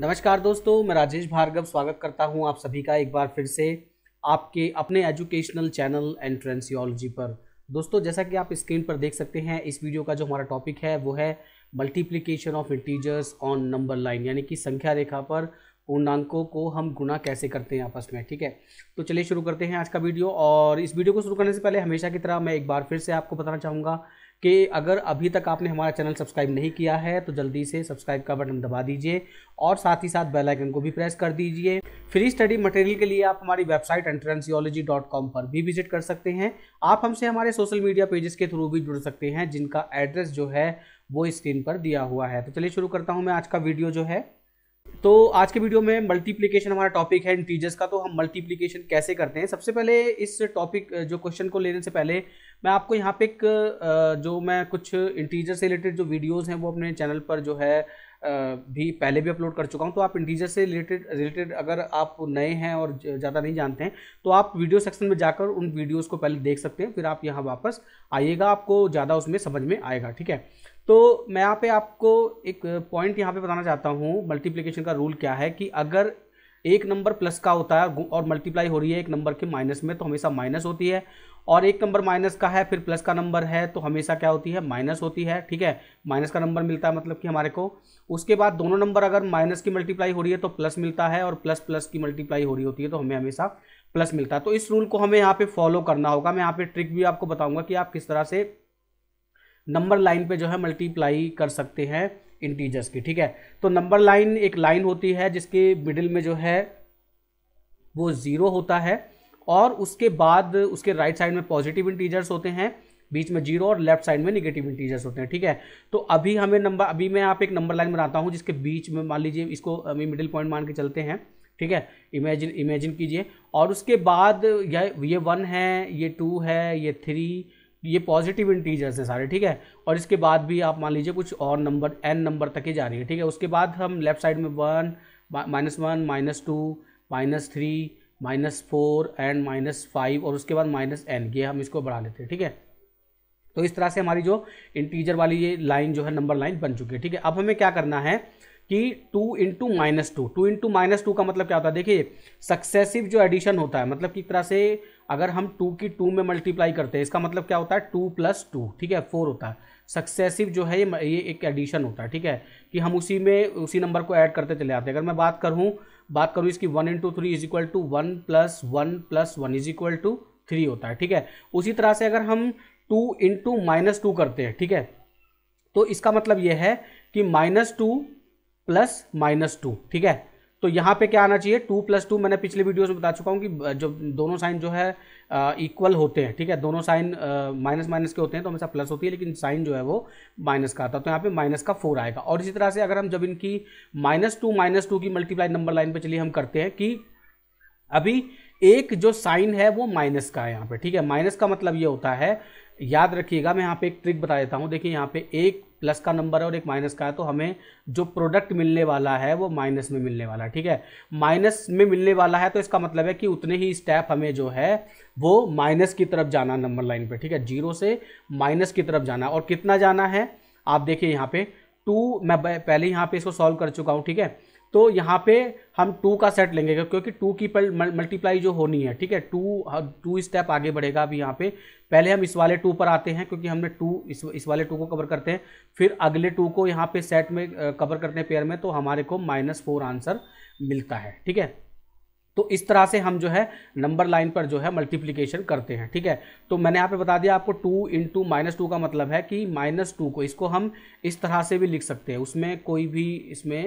नमस्कार दोस्तों मैं राजेश भार्गव स्वागत करता हूं आप सभी का एक बार फिर से आपके अपने एजुकेशनल चैनल एंड ट्रेंसियोलॉजी पर दोस्तों जैसा कि आप स्क्रीन पर देख सकते हैं इस वीडियो का जो हमारा टॉपिक है वो है multiplication of integers on number line यानी कि संख्या रेखा पर पूर्णांकों को हम गुना कैसे करते हैं आपस में ठीक है तो चलिए शुरू करते हैं आज का वीडियो और इस वीडियो को शुरू करने से पहले हमेशा की तरह मैं एक बार फिर से आपको बताना चाहूँगा कि अगर अभी तक आपने हमारा चैनल सब्सक्राइब नहीं किया है तो जल्दी से सब्सक्राइब का बटन दबा दीजिए और साथ ही साथ बेल आइकन को भी प्रेस कर दीजिए फ्री स्टडी मटेरियल के लिए आप हमारी वेबसाइट एंट्रेंसियोलॉजी पर भी विजिट कर सकते हैं आप हमसे हमारे सोशल मीडिया पेजेस के थ्रू भी जुड़ सकते हैं जिनका एड्रेस जो है वो स्क्रीन पर दिया हुआ है तो चलिए शुरू करता हूँ मैं आज का वीडियो जो है तो आज के वीडियो में मल्टीप्लिकेशन हमारा टॉपिक है इंटीजर्स का तो हम मल्टीप्लिकेशन कैसे करते हैं सबसे पहले इस टॉपिक जो क्वेश्चन को लेने से पहले मैं आपको यहाँ पे एक जो मैं कुछ इंटीजर से रिलेटेड जो वीडियोस हैं वो अपने चैनल पर जो है भी पहले भी अपलोड कर चुका हूँ तो आप इंटीजर से रिलेटेड रिलेटेड अगर आप नए हैं और ज़्यादा नहीं जानते हैं तो आप वीडियो सेक्शन में जाकर उन वीडियोज़ को पहले देख सकते हैं फिर आप यहाँ वापस आइएगा आपको ज़्यादा उसमें समझ में आएगा ठीक है तो मैं यहाँ पे आपको एक पॉइंट यहाँ पे बताना चाहता हूँ मल्टीप्लिकेशन का रूल क्या है कि अगर एक नंबर प्लस का होता है और मल्टीप्लाई हो रही है एक नंबर के माइनस में तो हमेशा माइनस होती है और एक नंबर माइनस का है फिर प्लस का नंबर है तो हमेशा क्या होती है माइनस होती है ठीक है माइनस का नंबर मिलता है मतलब कि हमारे को उसके बाद दोनों नंबर अगर माइनस की मल्टीप्लाई हो रही है तो प्लस मिलता है और प्लस प्लस की मल्टीप्लाई हो रही होती है तो हमें हमेशा प्लस मिलता है तो इस रूल को हमें यहाँ पे फॉलो करना होगा मैं यहाँ पे ट्रिक भी आपको बताऊंगा कि आप किस तरह से नंबर लाइन पे जो है मल्टीप्लाई कर सकते हैं इंटीजर्स की ठीक है तो नंबर लाइन एक लाइन होती है जिसके मिडिल में जो है वो ज़ीरो होता है और उसके बाद उसके राइट साइड में पॉजिटिव इंटीजर्स होते हैं बीच में जीरो और लेफ्ट साइड में निगेटिव इंटीजर्स होते हैं ठीक है तो अभी हमें नंबर अभी मैं आप एक नंबर लाइन बनाता हूँ जिसके बीच में मान लीजिए इसको अभी मिडिल पॉइंट मान के चलते हैं ठीक है इमेजिन इमेजिन कीजिए और उसके बाद यह ये वन है ये टू है ये थ्री ये पॉजिटिव इंटीजर्स हैं सारे ठीक है और इसके बाद भी आप मान लीजिए कुछ और नंबर एन नंबर तक ही जा रही है ठीक है उसके बाद हम लेफ्ट साइड में one minus one minus two minus three minus four and minus five और उसके बाद माइनस एन ये हम इसको बढ़ा लेते हैं ठीक है तो इस तरह से हमारी जो इंटीजर वाली ये लाइन जो है नंबर लाइन बन चुकी है ठीक है अब हमें क्या करना है कि two into minus two two into minus two का मतलब क्या होता है देखिए सक्सेसिव जो एडिशन होता है मतलब कि तरह से अगर हम टू की टू में मल्टीप्लाई करते हैं इसका मतलब क्या होता है टू प्लस टू ठीक है फोर होता है सक्सेसिव जो है ये एक एडिशन होता है ठीक है कि हम उसी में उसी नंबर को ऐड करते चले जाते हैं अगर मैं बात करूँ बात करूँ इसकी one into three is equal to one plus one plus one is equal to three होता है ठीक है उसी तरह से अगर हम टू इंटू माइनस टू करते हैं ठीक है तो इसका मतलब यह है कि minus two plus minus two ठीक है तो यहाँ पे क्या आना चाहिए टू प्लस टू मैंने पिछले वीडियोस में बता चुका हूँ कि जो दोनों साइन जो है इक्वल होते हैं ठीक है दोनों साइन माइनस माइनस के होते हैं तो हमेशा प्लस होती है लेकिन साइन जो है वो माइनस का आता है तो यहाँ पे माइनस का फोर आएगा और इसी तरह से अगर हम जब इनकी माइनस टू माइनस टू की मल्टीप्लाई नंबर लाइन पर चलिए हम करते हैं कि अभी एक जो साइन है वो माइनस का है यहाँ पर ठीक है माइनस का मतलब ये होता है याद रखिएगा मैं यहाँ पे एक ट्रिक बता देता हूँ देखिए यहाँ पे एक प्लस का नंबर है और एक माइनस का है तो हमें जो प्रोडक्ट मिलने वाला है वो माइनस में मिलने वाला है ठीक है माइनस में मिलने वाला है तो इसका मतलब है कि उतने ही स्टेप हमें जो है वो माइनस की तरफ जाना नंबर लाइन पे ठीक है जीरो से माइनस की तरफ जाना और कितना जाना है आप देखिए यहाँ पे टू मैं पहले यहाँ पे इसको सॉल्व कर चुका हूँ ठीक है तो यहाँ पे हम टू का सेट लेंगे क्योंकि टू की मल्टीप्लाई जो होनी है ठीक है टू टू स्टेप आगे बढ़ेगा अभी यहाँ पे पहले हम इस वाले टू पर आते हैं क्योंकि हमने टू इस इस वाले टू को कवर करते हैं फिर अगले टू को यहाँ पे सेट में कवर करते हैं पेयर में तो हमारे को माइनस फोर आंसर मिलता है ठीक है तो इस तरह से हम जो है नंबर लाइन पर जो है मल्टीप्लीकेशन करते हैं ठीक है तो मैंने यहाँ पे बता दिया आपको two into minus two का मतलब है कि माइनस टू को इसको हम इस तरह से भी लिख सकते हैं उसमें कोई भी इसमें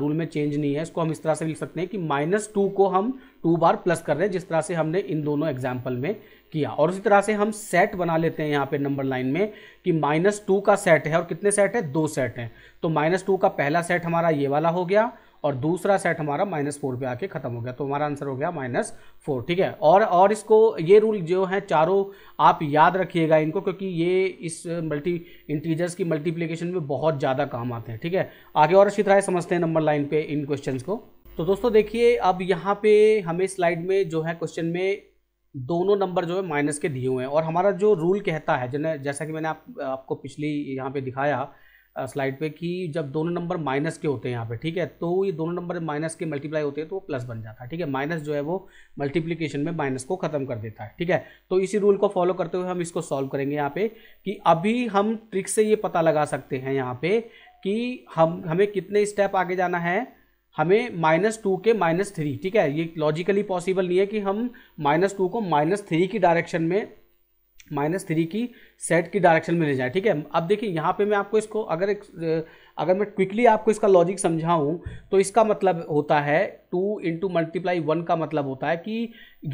रूल में चेंज नहीं है इसको हम इस तरह से लिख सकते हैं कि माइनस टू को हम टू बार प्लस कर रहे हैं जिस तरह से हमने इन दोनों एग्जाम्पल में किया और उसी तरह से हम सेट बना लेते हैं यहाँ पे नंबर लाइन में कि माइनस टू का सेट है और कितने सेट है दो सेट हैं तो माइनस टू का पहला सेट हमारा ये वाला हो गया और दूसरा सेट हमारा माइनस फोर पर आके ख़त्म हो गया तो हमारा आंसर हो गया माइनस फोर ठीक है और और इसको ये रूल जो है चारों आप याद रखिएगा इनको क्योंकि ये इस मल्टी इंटीजर्स की मल्टीप्लीकेशन में बहुत ज़्यादा काम आते हैं ठीक है आगे और अच्छी तरह समझते हैं नंबर लाइन पे इन क्वेश्चन को तो दोस्तों देखिए अब यहाँ पर हमें स्लाइड में जो है क्वेश्चन में दोनों नंबर जो है माइनस के दिए हुए हैं और हमारा जो रूल कहता है जैसा कि मैंने आप आपको पिछली यहाँ पे दिखाया स्लाइड पे कि जब दोनों नंबर माइनस के होते हैं यहाँ पे ठीक है तो ये दोनों नंबर माइनस के मल्टीप्लाई होते हैं तो वो प्लस बन जाता है ठीक है माइनस जो है वो मल्टीप्लीकेशन में माइनस को खत्म कर देता है ठीक है तो इसी रूल को फॉलो करते हुए हम इसको सॉल्व करेंगे यहाँ पे कि अभी हम ट्रिक से ये पता लगा सकते हैं यहाँ पे कि हम हमें कितने स्टेप आगे जाना है हमें माइनस टू के माइनस थ्री ठीक है ये लॉजिकली पॉसिबल नहीं है कि हम माइनस टू को माइनस थ्री की डायरेक्शन में माइनस थ्री की सेट की डायरेक्शन में ले जाए ठीक है अब देखिए यहाँ पे मैं आपको इसको अगर एक अगर मैं क्विकली आपको इसका लॉजिक समझाऊँ तो इसका मतलब होता है टू इंटू मल्टीप्लाई वन का मतलब होता है कि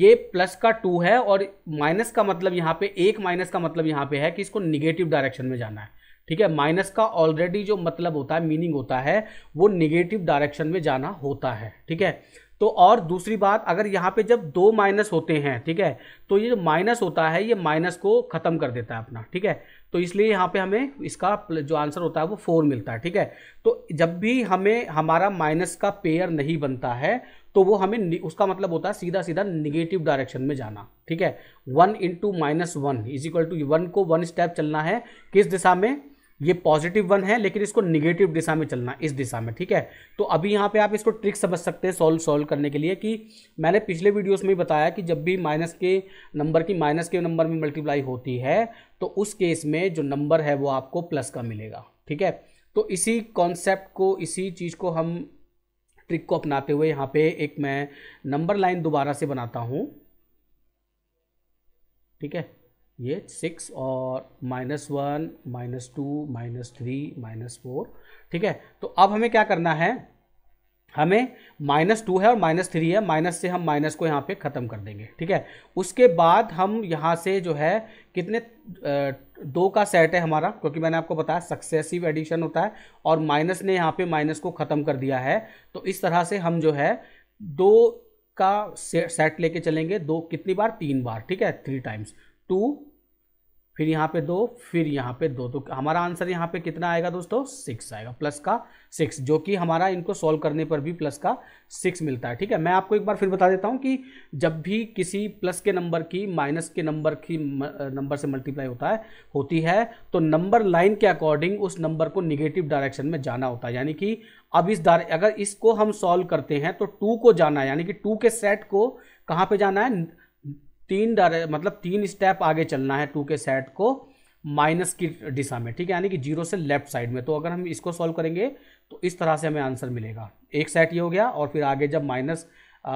ये प्लस का टू है और माइनस का मतलब यहाँ पे एक माइनस का मतलब यहाँ पे है कि इसको निगेटिव डायरेक्शन में जाना है ठीक है माइनस का ऑलरेडी जो मतलब होता है मीनिंग होता है वो निगेटिव डायरेक्शन में जाना होता है ठीक है तो और दूसरी बात अगर यहाँ पे जब दो माइनस होते हैं ठीक है तो ये जो माइनस होता है ये माइनस को ख़त्म कर देता है अपना ठीक है तो इसलिए यहाँ पे हमें इसका जो आंसर होता है वो फोर मिलता है ठीक है तो जब भी हमें हमारा माइनस का पेयर नहीं बनता है तो वो हमें उसका मतलब होता है सीधा सीधा निगेटिव डायरेक्शन में जाना ठीक है one into minus one is equal to one को वन स्टेप चलना है किस दिशा में ये पॉजिटिव वन है लेकिन इसको निगेटिव दिशा में चलना इस दिशा में ठीक है तो अभी यहाँ पे आप इसको ट्रिक समझ सकते हैं सॉल्व सॉल्व करने के लिए कि मैंने पिछले वीडियोस में बताया कि जब भी माइनस के नंबर की माइनस के नंबर में मल्टीप्लाई होती है तो उस केस में जो नंबर है वो आपको प्लस का मिलेगा ठीक है तो इसी कॉन्सेप्ट को इसी चीज़ को हम ट्रिक को अपनाते हुए यहाँ पे एक मैं नंबर लाइन दोबारा से बनाता हूँ ठीक है ये सिक्स और minus one minus two minus three minus four ठीक है तो अब हमें क्या करना है हमें माइनस टू है और माइनस थ्री है माइनस से हम माइनस को यहाँ पे ख़त्म कर देंगे ठीक है उसके बाद हम यहाँ से जो है कितने दो का सेट है हमारा क्योंकि मैंने आपको बताया सक्सेसिव एडिशन होता है और माइनस ने यहाँ पे माइनस को ख़त्म कर दिया है तो इस तरह से हम जो है दो का सेट लेके चलेंगे दो कितनी बार तीन बार ठीक है थ्री टाइम्स टू फिर यहाँ पे दो फिर यहाँ पे दो तो हमारा आंसर यहाँ पे कितना आएगा दोस्तों सिक्स आएगा प्लस का सिक्स जो कि हमारा इनको सॉल्व करने पर भी प्लस का सिक्स मिलता है ठीक है मैं आपको एक बार फिर बता देता हूँ कि जब भी किसी प्लस के नंबर की माइनस के नंबर की नंबर से मल्टीप्लाई होता है होती है तो नंबर लाइन के अकॉर्डिंग उस नंबर को निगेटिव डायरेक्शन में जाना होता है यानी कि अब इस दार अगर इसको हम सॉल्व करते हैं तो टू को जाना है यानी कि टू के सेट को कहाँ पे जाना है तीन डायरे मतलब तीन स्टेप आगे चलना है टू के सेट को माइनस की दिशा में ठीक है यानी कि जीरो से लेफ्ट साइड में तो अगर हम इसको सॉल्व करेंगे तो इस तरह से हमें आंसर मिलेगा एक सेट ये हो गया और फिर आगे जब माइनस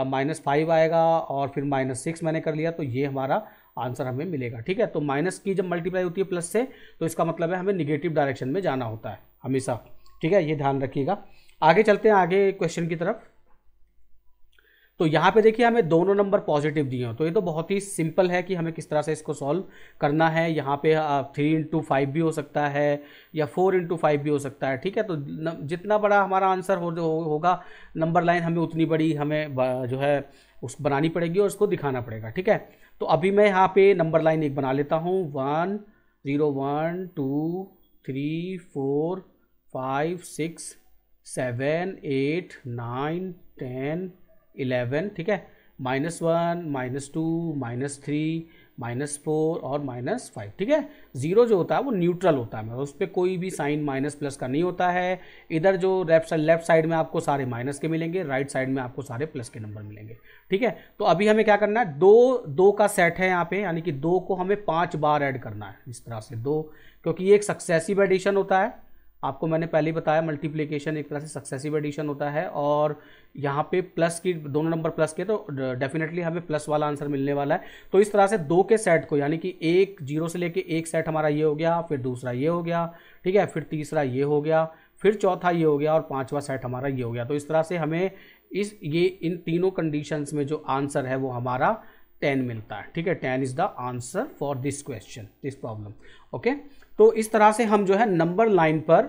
माइनस फाइव आएगा और फिर माइनस सिक्स मैंने कर लिया तो ये हमारा आंसर हमें मिलेगा ठीक है तो माइनस की जब मल्टीप्लाई होती है प्लस से तो इसका मतलब है हमें निगेटिव डायरेक्शन में जाना होता है हमेशा ठीक है ये ध्यान रखिएगा आगे चलते हैं आगे क्वेश्चन की तरफ तो यहाँ पे देखिए हमें दोनों नंबर पॉजिटिव दिए हैं तो ये तो बहुत ही सिंपल है कि हमें किस तरह से इसको सॉल्व करना है यहाँ पे थ्री इंटू फाइव भी हो सकता है या फोर इंटू फाइव भी हो सकता है ठीक है तो न, जितना बड़ा हमारा आंसर हो, हो होगा नंबर लाइन हमें उतनी बड़ी हमें जो है उस बनानी पड़ेगी और उसको दिखाना पड़ेगा ठीक है तो अभी मैं यहाँ पर नंबर लाइन एक बना लेता हूँ one zero one two three four five six seven eight nine ten eleven ठीक है minus one minus two minus three minus four और माइनस फाइव ठीक है जीरो जो होता है वो न्यूट्रल होता है मतलब उस पर कोई भी साइन माइनस प्लस का नहीं होता है इधर जो लेफ्ट साइड लेफ्ट साइड में आपको सारे माइनस के मिलेंगे राइट साइड में आपको सारे प्लस के नंबर मिलेंगे ठीक है तो अभी हमें क्या करना है दो दो का सेट है यहाँ पे यानी कि दो को हमें पाँच बार ऐड करना है इस तरह से दो क्योंकि ये एक सक्सेसिव एडिशन होता है आपको मैंने पहले ही बताया मल्टीप्लिकेशन एक तरह से सक्सेसिव एडिशन होता है और यहाँ पे प्लस की दोनों नंबर प्लस के तो डेफिनेटली हमें प्लस वाला आंसर मिलने वाला है तो इस तरह से दो के सेट को यानी कि एक जीरो से लेके एक सेट हमारा ये हो गया फिर दूसरा ये हो गया ठीक है फिर तीसरा ये हो गया फिर चौथा ये हो गया और पाँचवा सेट हमारा ये हो गया तो इस तरह से हमें इस ये इन तीनों कंडीशंस में जो आंसर है वो हमारा टेन मिलता है ठीक है ten is the answer for this question this problem okay तो इस तरह से हम जो है नंबर लाइन पर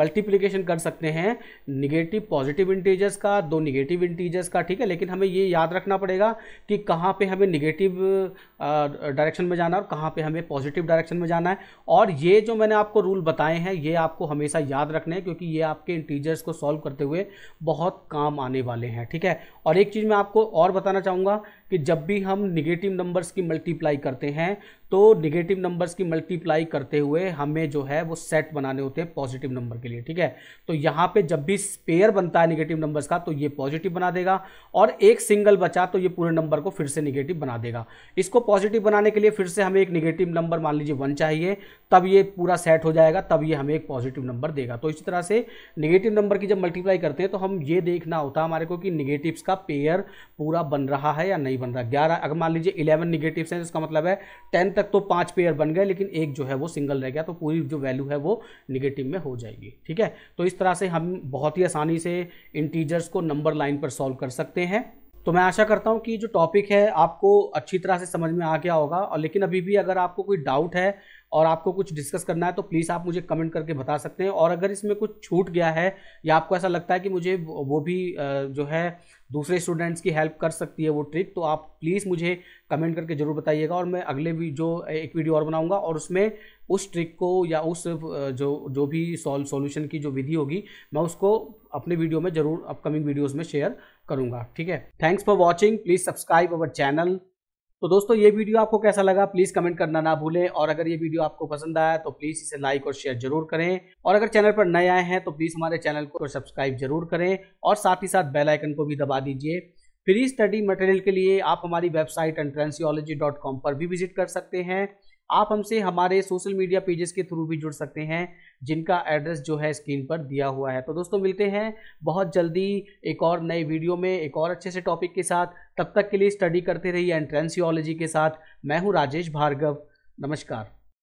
मल्टीप्लिकेशन कर सकते हैं निगेटिव पॉजिटिव इंटीजर्स का दो निगेटिव इंटीजर्स का ठीक है लेकिन हमें ये याद रखना पड़ेगा कि कहाँ पे हमें निगेटिव डायरेक्शन में जाना है और कहाँ पे हमें पॉजिटिव डायरेक्शन में जाना है और ये जो मैंने आपको रूल बताए हैं ये आपको हमेशा याद रखने हैं क्योंकि ये आपके इंटीजर्स को सॉल्व करते हुए बहुत काम आने वाले हैं ठीक है और एक चीज़ मैं आपको और बताना चाहूँगा कि जब भी हम निगेटिव नंबर्स की मल्टीप्लाई करते हैं तो निगेटिव नंबर्स की मल्टीप्लाई करते हुए हमें जो है वो सेट बनाने होते हैं पॉजिटिव नंबर के लिए ठीक है तो यहाँ पे जब भी पेयर बनता है निगेटिव नंबर्स का तो ये पॉजिटिव बना देगा और एक सिंगल बचा तो ये पूरे नंबर को फिर से निगेटिव बना देगा इसको पॉजिटिव बनाने के लिए फिर से हमें एक निगेटिव नंबर मान लीजिए वन चाहिए तब ये पूरा सेट हो जाएगा तब ये हमें एक पॉजिटिव नंबर देगा तो इसी तरह से निगेटिव नंबर की जब मल्टीप्लाई करते हैं तो हम ये देखना होता है हमारे को कि निगेटिव का पेयर पूरा बन रहा है या नहीं बन रहा है ग्यारह अगर मान लीजिए इलेवन निगेटिव है इसका मतलब है टेन तक तो पाँच पेयर बन गए लेकिन एक जो है वो सिंगल रह गया तो पूरी जो वैल्यू है वो निगेटिव में हो जाएगी ठीक है तो इस तरह से हम बहुत ही आसानी से इंटीजर्स को नंबर लाइन पर सॉल्व कर सकते हैं तो मैं आशा करता हूँ कि जो टॉपिक है आपको अच्छी तरह से समझ में आ गया होगा और लेकिन अभी भी अगर आपको कोई डाउट है और आपको कुछ डिस्कस करना है तो प्लीज़ आप मुझे कमेंट करके बता सकते हैं और अगर इसमें कुछ छूट गया है या आपको ऐसा लगता है कि मुझे वो भी जो है दूसरे स्टूडेंट्स की हेल्प कर सकती है वो ट्रिक तो आप प्लीज़ मुझे कमेंट करके ज़रूर बताइएगा और मैं अगले भी जो एक वीडियो और बनाऊँगा और उसमें उस ट्रिक को या उस जो जो भी सॉल्व सॉल्यूशन की जो विधि होगी मैं उसको अपने वीडियो में जरूर अपकमिंग वीडियोस में शेयर करूंगा ठीक है thanks for watching please subscribe our channel तो दोस्तों ये वीडियो आपको कैसा लगा प्लीज़ कमेंट करना ना भूलें और अगर ये वीडियो आपको पसंद आया तो प्लीज़ इसे लाइक और शेयर जरूर करें और अगर चैनल पर नए आए हैं तो प्लीज़ हमारे चैनल को सब्सक्राइब जरूर करें और साथ ही साथ बेल आइकन को भी दबा दीजिए फ्री स्टडी मटेरियल के लिए आप हमारी वेबसाइट एंट्रेंसियोलॉजी डॉट कॉम पर भी विजिट कर सकते हैं आप हमसे हमारे सोशल मीडिया पेजेस के थ्रू भी जुड़ सकते हैं जिनका एड्रेस जो है स्क्रीन पर दिया हुआ है तो दोस्तों मिलते हैं बहुत जल्दी एक और नए वीडियो में एक और अच्छे से टॉपिक के साथ तब तक के लिए स्टडी करते रहिए एंट्रेंसियोलॉजी के साथ मैं हूँ राजेश भार्गव नमस्कार